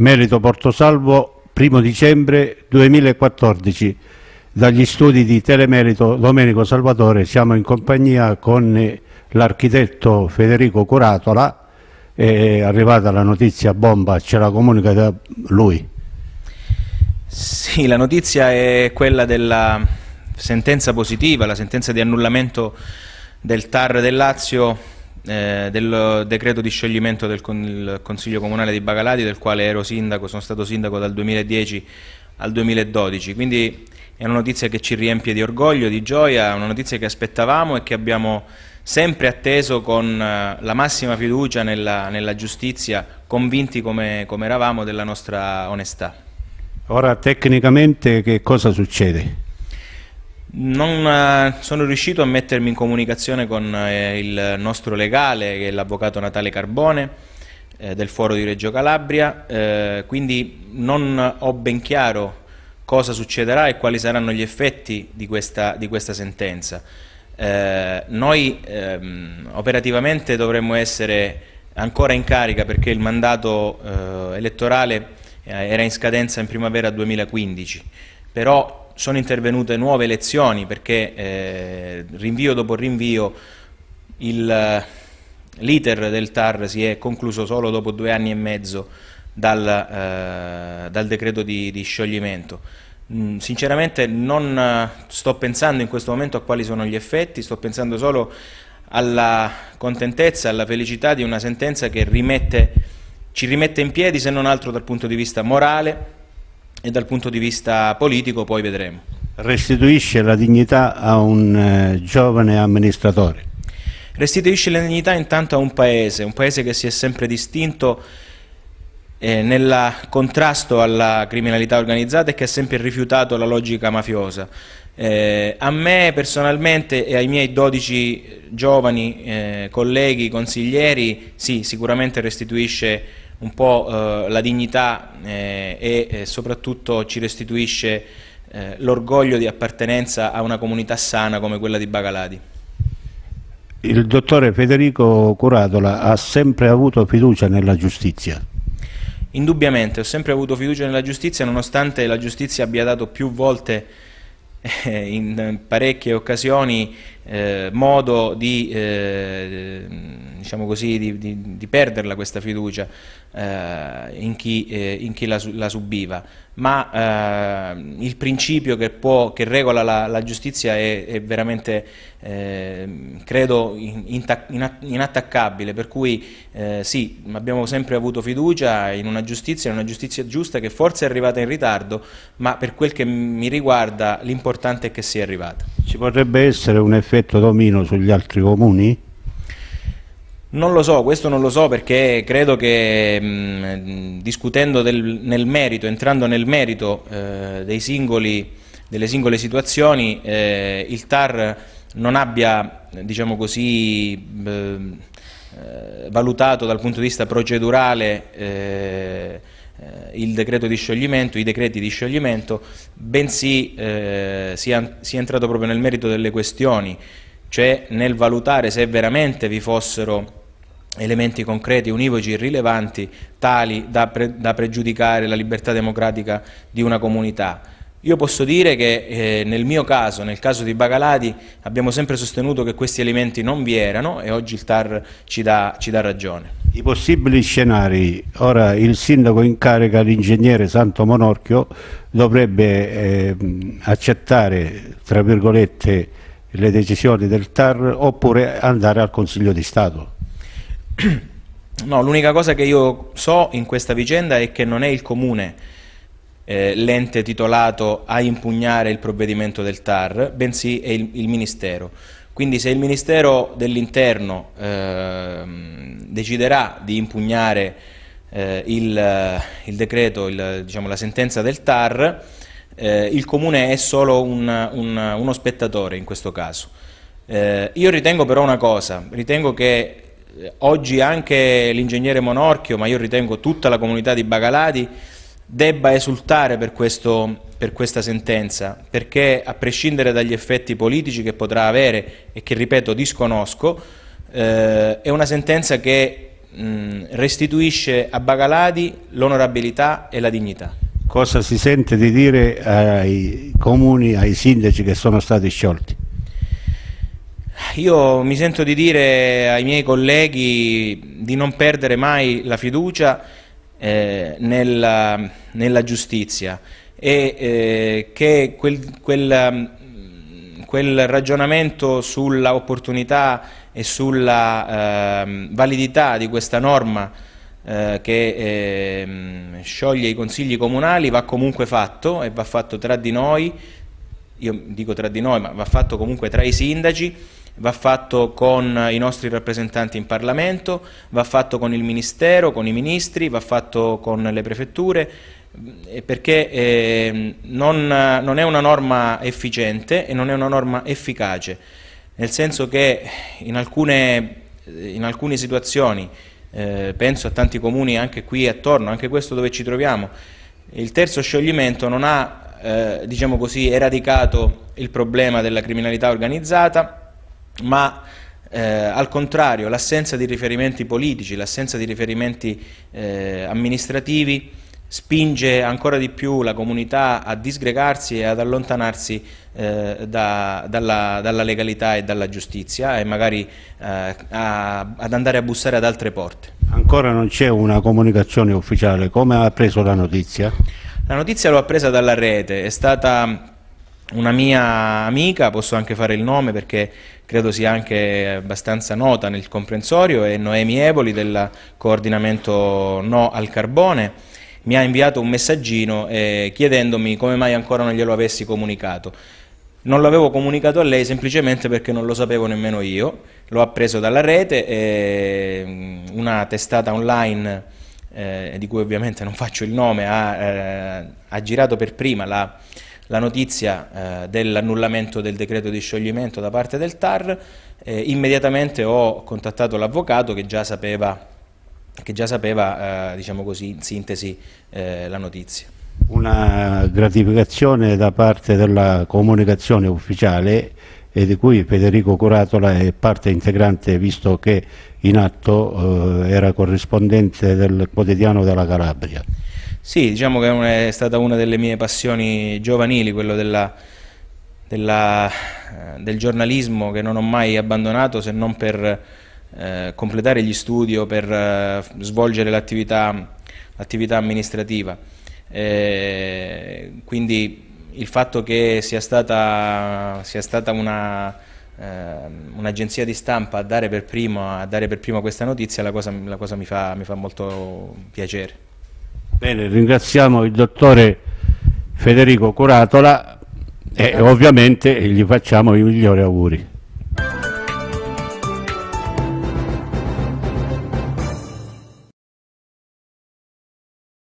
Merito Portosalvo 1 dicembre 2014 dagli studi di Telemerito Domenico Salvatore siamo in compagnia con l'architetto Federico Curatola è arrivata la notizia bomba ce la comunica da lui Sì, la notizia è quella della sentenza positiva la sentenza di annullamento del TAR del Lazio eh, del decreto di scioglimento del con Consiglio Comunale di Bagalati, del quale ero sindaco, sono stato sindaco dal 2010 al 2012. Quindi è una notizia che ci riempie di orgoglio, di gioia, una notizia che aspettavamo e che abbiamo sempre atteso con eh, la massima fiducia nella, nella giustizia, convinti come, come eravamo della nostra onestà. Ora tecnicamente che cosa succede? Non eh, sono riuscito a mettermi in comunicazione con eh, il nostro legale, che è l'avvocato Natale Carbone, eh, del Foro di Reggio Calabria, quindi non ho ben chiaro cosa succederà e quali saranno gli effetti di questa, di questa sentenza. noi ehm, operativamente dovremmo essere ancora in carica perché il mandato elettorale era in scadenza in primavera 2015, però sono intervenute nuove elezioni perché eh, rinvio dopo rinvio eh, l'iter del TAR si è concluso solo dopo due anni e mezzo dal, eh, dal decreto di, di scioglimento. Mm, sinceramente non eh, sto pensando in questo momento a quali sono gli effetti, sto pensando solo alla contentezza, alla felicità di una sentenza che rimette, ci rimette in piedi se non altro dal punto di vista morale, e dal punto di vista politico poi vedremo. Restituisce la dignità a un eh, giovane amministratore? Restituisce la dignità intanto a un paese, un paese che si è sempre distinto eh, nel contrasto alla criminalità organizzata e che ha sempre rifiutato la logica mafiosa. Eh, a me personalmente e ai miei 12 eh, giovani eh, colleghi consiglieri sì, sicuramente restituisce un po' eh, la dignità eh, e eh, soprattutto ci restituisce eh, l'orgoglio di appartenenza a una comunità sana come quella di Bagaladi. Il dottore Federico Curatola ha sempre avuto fiducia nella giustizia. Indubbiamente, ho sempre avuto fiducia nella giustizia nonostante la giustizia abbia dato più volte eh, in parecchie occasioni eh, modo di, eh, diciamo così, di, di, di, perderla questa fiducia eh, in chi, eh, in chi la, la, subiva, ma eh, il principio che, può, che regola la, la, giustizia è, è veramente, eh, credo, inattaccabile, per cui sì, abbiamo sempre avuto fiducia in una giustizia, in una giustizia giusta che forse è arrivata in ritardo, ma per quel che mi riguarda l'importante è che sia arrivata. Ci potrebbe essere un effetto domino sugli altri comuni? Non lo so, questo non lo so perché credo che mh, mm, discutendo del, nel merito, entrando nel merito eh, singoli, delle singole situazioni, eh, il TAR non abbia, diciamo così, mh, eh, eh, valutato dal punto di vista procedurale eh, eh, il decreto di scioglimento, i decreti di scioglimento, bensì eh, si, è, si, è, entrato proprio nel merito delle questioni, cioè nel valutare se veramente vi fossero elementi concreti, univoci, rilevanti, tali da, pre, da pregiudicare la libertà democratica di una comunità. Io posso dire che eh, nel mio caso, nel caso di Bagaladi, abbiamo sempre sostenuto che questi elementi non vi erano e oggi il TAR ci dà, ci dà ragione. I possibili scenari, ora il sindaco in carica, l'ingegnere Santo Monorchio, dovrebbe eh, accettare, tra virgolette, le decisioni del TAR oppure andare al Consiglio di Stato? No, l'unica cosa che io so in questa vicenda è che non è il Comune eh, l'ente titolato a impugnare il provvedimento del TAR, bensì è il, il Ministero. Quindi se il Ministero dell'Interno eh, deciderà di impugnare eh, il, il, decreto, il, diciamo, la sentenza del TAR, eh, il Comune è solo un, un, uno spettatore in questo caso. Eh, io ritengo però una cosa, ritengo che eh, oggi anche l'ingegnere Monorchio, ma io ritengo tutta la comunità di Bagalati, debba esultare per, questo, per, questa sentenza, perché a prescindere dagli effetti politici che potrà avere e che, ripeto, disconosco, eh, è una sentenza che mh, restituisce a Bagaladi l'onorabilità e la dignità. Cosa si sente di dire ai comuni, ai sindaci che sono stati sciolti? Io mi sento di dire ai miei colleghi di non perdere mai la fiducia eh, nella, nella, giustizia e eh, che quel, quel, um, quel, ragionamento sulla opportunità e sulla eh, validità di questa norma eh, che ehm, scioglie i consigli comunali va comunque fatto e va fatto tra di noi, io dico tra di noi ma va fatto comunque tra i sindaci va fatto con i nostri rappresentanti in Parlamento, va fatto con il Ministero, con i Ministri, va fatto con le prefetture, eh, perché eh, non, non, è una norma efficiente e non è una norma efficace, nel senso che in alcune, in alcune situazioni, eh, penso a tanti comuni anche qui attorno, anche questo dove ci troviamo, il terzo scioglimento non ha eh, diciamo così, eradicato il problema della criminalità organizzata, ma eh, al contrario l'assenza di riferimenti politici, l'assenza di riferimenti eh, amministrativi spinge ancora di più la comunità a disgregarsi e ad allontanarsi eh, da, dalla, dalla, legalità e dalla giustizia e magari eh, a, ad andare a bussare ad altre porte. Ancora non c'è una comunicazione ufficiale, come ha preso la notizia? La notizia l'ho appresa dalla rete, è stata una mia amica, posso anche fare il nome perché credo sia anche abbastanza nota nel comprensorio, è Noemi Evoli del coordinamento No al Carbone, mi ha inviato un messaggino eh, chiedendomi come mai ancora non glielo avessi comunicato. Non l'avevo comunicato a lei semplicemente perché non lo sapevo nemmeno io, l'ho appreso dalla rete, e eh, una testata online eh, di cui ovviamente non faccio il nome ha, eh, ha girato per prima la la notizia eh, dell'annullamento del decreto di scioglimento da parte del TAR, eh, immediatamente ho contattato l'avvocato che già sapeva, che già sapeva eh, diciamo così, in sintesi eh, la notizia. Una gratificazione da parte della comunicazione ufficiale e di cui Federico Curatola è parte integrante visto che in atto eh, era corrispondente del quotidiano della Calabria. Sì, diciamo che è stata una delle mie passioni giovanili, quello della, della, eh, del giornalismo che non ho mai abbandonato se non per eh, completare gli studi o per eh, svolgere l'attività, amministrativa. Eh, quindi il fatto che sia stata, sia stata eh, un'agenzia di stampa a dare, a dare, per prima, questa notizia, la cosa, la cosa mi, fa, mi fa molto piacere. Bene, ringraziamo il dottore Federico Curatola e ovviamente gli facciamo i migliori auguri.